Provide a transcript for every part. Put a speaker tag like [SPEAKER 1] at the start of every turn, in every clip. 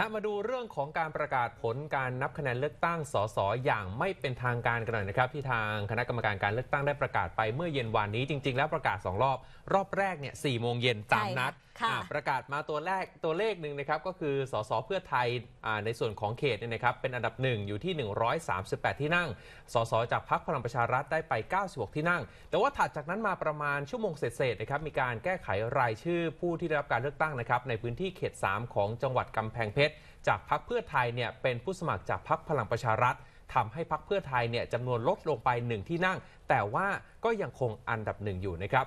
[SPEAKER 1] ละมาดูเรื่องของการประกาศผลการนับคะแนนเลือกตั้ง สส อย่างไม่เป็นทางการกันหน่อยนะครับที่ทางคณะกรรมการการเลือกตั้งได้ประกาศไปเมื่อเย็นวานนี้จริงๆ แล้วประกาศ 2 รอบรอบแรกเนี่ยสี่โมงเย็นตามนัดประกาศมาตัวแรกตัวเลขหนึ่งนะครับ ก็คือ สส เพื่อไทยในส่วนของเขตเนี่ยนะครับเป็นอันดับหนึ่งอยู่ที่ 138 ที่นั่ง สส จากพรรคพลังประชารัฐได้ไป9กที่นั่ง แต่ว่าถัดจากนั้นมาประมาณชั่วโมงเศษๆนะครับมีการแก้ไขรายชื่อผู้ที่ได้รับการเลือกตั้งนะครับในพื้นที่เขต 3 ของจังหวัดกำแพงเพชรชรจากพักเพื่อไทยเนี่ยเป็นผู้สมัครจากพักพลังประชารัฐทำให้พักเพื่อไทยเนี่ยจำนวนลดลงไปหนึ่งที่นั่งแต่ว่าก็ยังคงอันดับหนึ่งอยู่นะครับ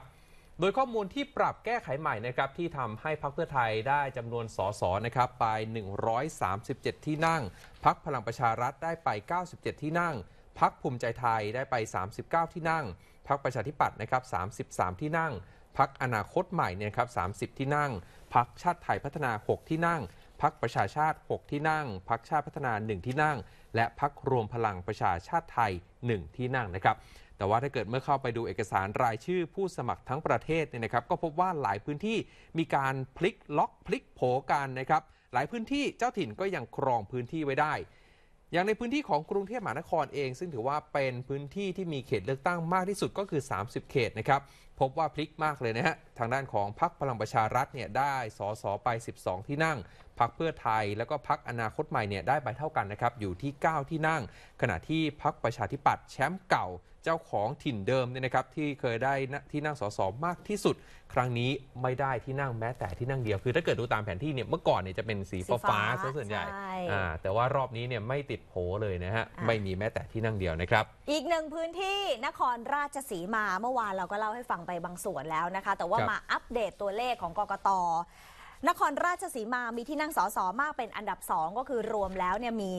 [SPEAKER 1] โดยข้อมูลที่ปรับแก้ไขใหม่นะครับที่ทำให้พักเพื่อไทยได้จำนวนสสนะครับไป137 ที่นั่งพักพลังประชารัฐได้ไป 97 ที่นั่ง พักภูมิใจไทยได้ไป 39 ที่นั่งพักประชาธิปัตย์นะครับ33 ที่นั่งพักอนาคตใหม่เนี่ยครับ30 ที่นั่งพักชาติไทยพัฒนา6ที่นั่งพักประชาชาติ6ที่นั่งพักชาติพัฒนา1ที่นั่ง และพักรวมพลังประชาชาติไทย 1 ที่นั่งนะครับ แต่ว่าถ้าเกิดเมื่อเข้าไปดูเอกสารรายชื่อผู้สมัครทั้งประเทศเนี่ยนะครับ ก็พบว่าหลายพื้นที่มีการพลิกล็อกพลิกโผกันนะครับ หลายพื้นที่เจ้าถิ่นก็ยังครองพื้นที่ไว้ได้ อย่างในพื้นที่ของกรุงเทพมหานครเอง ซึ่งถือว่าเป็นพื้นที่ที่มีเขตเลือกตั้งมากที่สุดก็คือ 30 เขตนะครับพบว่าพลิกมากเลยนะฮะทางด้านของพรรคพลังประชารัฐเนี่ยได้สอสอไป 12 ที่นั่งพรรคเพื่อไทยแล้วก็พรรคอนาคตใหม่เนี่ยได้ไปเท่ากันนะครับอยู่ที่ 9 ที่นั่ง ขณะที่พรรคประชาธิปัตย์แชมป์เก่าเจ้าของถิ่นเดิมเนี่ยนะครับที่เคยได้ที่นั่งสอสอมากที่สุด ครั้งนี้ไม่ได้ที่นั่งแม้แต่ที่นั่งเดียว คือถ้าเกิดดูตามแผนที่เนี่ยเมื่อก่อนเนี่ยจะเป็นสีฟ้าส่วนใหญ่แต่ว่ารอบนี้เนี่ยไม่ติดโผเลยนะฮะไม่มีแม้แต่ที่นั่งเดียวนะครับ
[SPEAKER 2] อีกหนึ่งพื้นที่นครราชสีมาเมื่อวานเราก็เล่าให้ฟังไปบางส่วนแล้วนะคะ แต่ว่ามาอัปเดตตัวเลขของกกตนครราชสีมามีที่นั่งสสมากเป็นอันดับ 2 ก็คือรวมแล้วเนี่ยมี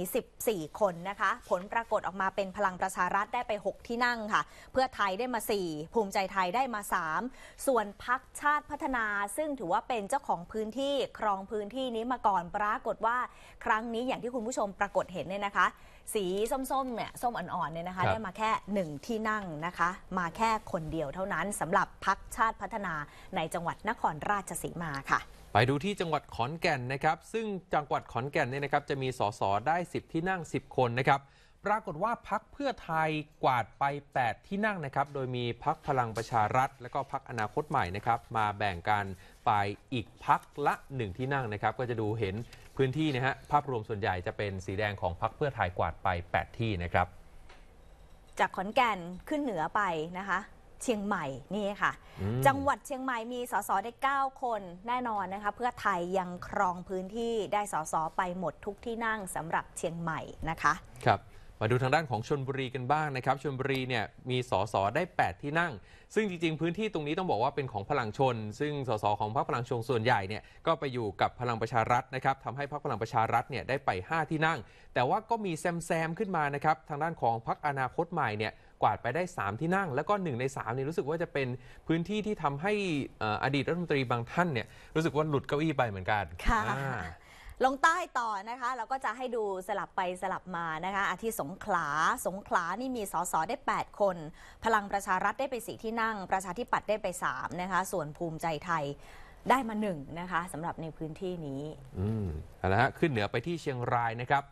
[SPEAKER 2] 14 คนนะคะ ผลปรากฏออกมาเป็นพลังประชารัฐได้ไป 6 ที่นั่งค่ะ เพื่อไทยได้มา 4 ภูมิใจไทยได้มา 3 ส่วนพักชาติพัฒนา ซึ่งถือว่าเป็นเจ้าของพื้นที่ครองพื้นที่นี้มาก่อนปรากฏว่าครั้งนี้อย่างที่คุณผู้ชมปรากฏเห็นเนี่ยนะคะ สีส้มๆเนี่ยส้มอ่อนๆเนี่ยนะคะได้มาแค่1ที่นั่งนะคะมาแค่คนเดียวเท่านั้นสำหรับพักชาติพัฒนาในจังหวัดนครราชสีมาค่ะ
[SPEAKER 1] ไปดูที่จังหวัดขอนแก่นนะครับ ซึ่งจังหวัดขอนแก่นเนี่ยนะครับ จะมีสสได้ 10 ที่นั่ง 10 คนนะครับ ปรากฏว่าพักเพื่อไทยกวาดไป 8 ที่นั่งนะครับ โดยมีพักพลังประชารัฐ และก็พักอนาคตใหม่นะครับ มาแบ่งกันไปอีกพักละ 1 ที่นั่งนะครับ ก็จะดูเห็นพื้นที่นะฮะภาพรวมส่วนใหญ่จะเป็นสีแดงของพักเพื่อไทยกวาดไป 8 ที่นะครับ
[SPEAKER 2] จากขอนแก่นขึ้นเหนือไปนะคะเชียงใหม่นี่ค่ะ จังหวัดเชียงใหม่มีสสได้ 9 คน แน่นอนนะคะเพื่อไทยยังครองพื้นที่ได้สสไปหมดทุกที่นั่งสำหรับเชียงใหม่นะคะ
[SPEAKER 1] ครับมาดูทางด้านของชนบุรีกันบ้างนะครับ ชนบุรีเนี่ยมีสสได้ 8 ที่นั่ง ซึ่งจริงๆพื้นที่ตรงนี้ต้องบอกว่าเป็นของพลังชน ซึ่งสสของพรรคพลังชนส่วนใหญ่เนี่ยก็ไปอยู่กับพลังประชารัฐนะครับทำให้พรรคพลังประชารัฐเนี่ยได้ไป5ที่นั่งแต่ว่าก็มีแซมแซมขึ้นมานะครับ ทางด้านของพรรคอนาคตใหม่เนี่ยกวาดไปได้3ที่นั่ง แล้วก็1ใน3เนี่ยรู้สึกว่าจะเป็นพื้นที่ที่ทำให้อดีตรัฐมนตรีบางท่านเนี่ยรู้สึกว่าหลุดเก้าอี้ไปเหมือนกัน ค่ะ
[SPEAKER 2] ลงใต้ต่อนะคะ เราก็จะให้ดูสลับไปสลับมานะคะอาทิสงขลาสงขลานี่มีสสได้ 8 คน พลังประชารัฐได้ไปสีที่นั่งประชาธิปัตย์ได้ไป3นะคะส่วนภูมิใจไทยได้มาหนึ่งนะคะสำหรับในพื้นที่นี้
[SPEAKER 1] อืมนลฮะขึ้นเหนือไปที่เชียงรายนะครับ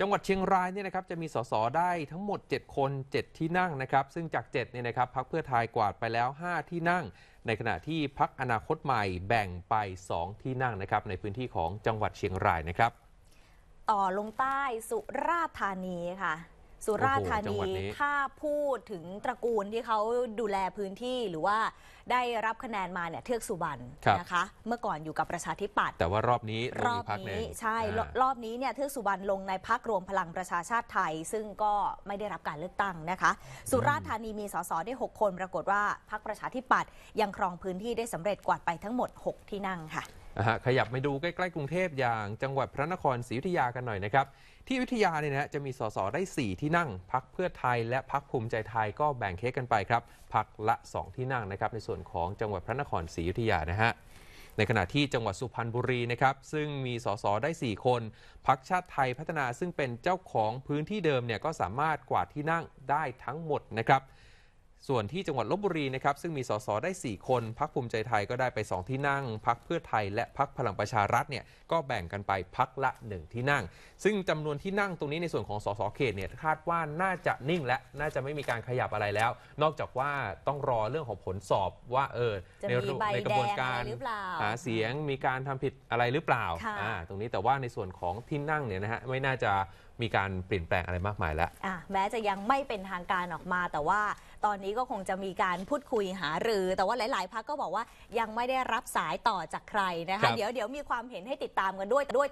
[SPEAKER 1] จังหวัดเชียงรายเนี่ยนะครับ จะมีสสได้ทั้งหมด 7 คน 7 ที่นั่งนะครับ ซึ่งจาก7เนี่ยนะครับพักเพื่อไทยกวาดไปแล้ว 5 ที่นั่ง ในขณะที่พักอนาคตใหม่แบ่งไป 2 ที่นั่งนะครับ ในพื้นที่ของจังหวัดเชียงรายนะครับ
[SPEAKER 2] ต่อลงใต้สุราษฎร์ธานีค่ะสุราธานีถ้าพูดถึงตระกูลที่เขาดูแลพื้นที่หรือว่าได้รับคะแนนมาเนี่ยเทือกสุบรรณนะคะ เมื่อก่อนอยู่กับประชาธิปัตย์
[SPEAKER 1] แต่ว่ารอบนี้รอบนี้ ใช่
[SPEAKER 2] รอบนี้เนี่ยเทือกสุบรรณลงในพักรวมพลังประชาชาติไทย ซึ่งก็ไม่ได้รับการเลือกตั้งนะคะ สุราธานีมีสสได้6คน ปรากฏว่าพักประชาธิปัตย์ยังครองพื้นที่ได้สำเร็จกวาดไปทั้งหมด 6 ที่นั่งค่ะ
[SPEAKER 1] ฮะขยับมาดูใกล้ ๆ กรุงเทพอย่างจังหวัดพระนครศรีอยุธยากันหน่อยนะครับ ที่อยุธยาเนี่ยนะจะมีสสได้ 4 ที่นั่งพักเพื่อไทย และพักภูมิใจไทยก็แบ่งเค้กกันไปครับพักละ2ที่นั่งนะครับ ในส่วนของจังหวัดพระนครศรีอยุธยานะฮะในขณะที่จังหวัดสุพรรณบุรีนะครับซึ่งมีสสได้ 4 คนพักชาติไทยพัฒนาซึ่งเป็นเจ้าของพื้นที่เดิมเนี่ยก็สามารถกวาดที่นั่งได้ทั้งหมดนะครับส่วนที่จังหวัดลบบุรีนะครับ ซึ่งมีสสได้ 4 คน พักภูมิใจไทยก็ได้ไป 2 ที่นั่ง พักเพื่อไทยและพักพลังประชารัฐเนี่ยก็แบ่งกันไปพักละ 1 ที่นั่ง ซึ่งจำนวนที่นั่งตรงนี้ในส่วนของสสเขตเนี่ยคาดว่าน่าจะนิ่งและน่าจะไม่มีการขยับอะไรแล้ว นอกจากว่าต้องรอเรื่องของผลสอบว่าเออในในกระบวนการหาเสียงมีการทำผิดอะไรหรือเปล่า ตรงนี้แต่ว่าในส่วนของที่นั่งเนี่ยนะฮะไม่น่าจะมีการเปลี่ยนแปลงอะไรมากมายแล้ว
[SPEAKER 2] แม้จะยังไม่เป็นทางการออกมาแต่ว่าตอนนี้ก็คงจะมีการพูดคุยหารือ แต่ว่าหลายๆพักก็บอกว่ายังไม่ได้รับสายต่อจากใครนะคะคะเดี๋ยวเดี๋ยวมีความเห็นให้ติดตามกันด้วยด้วย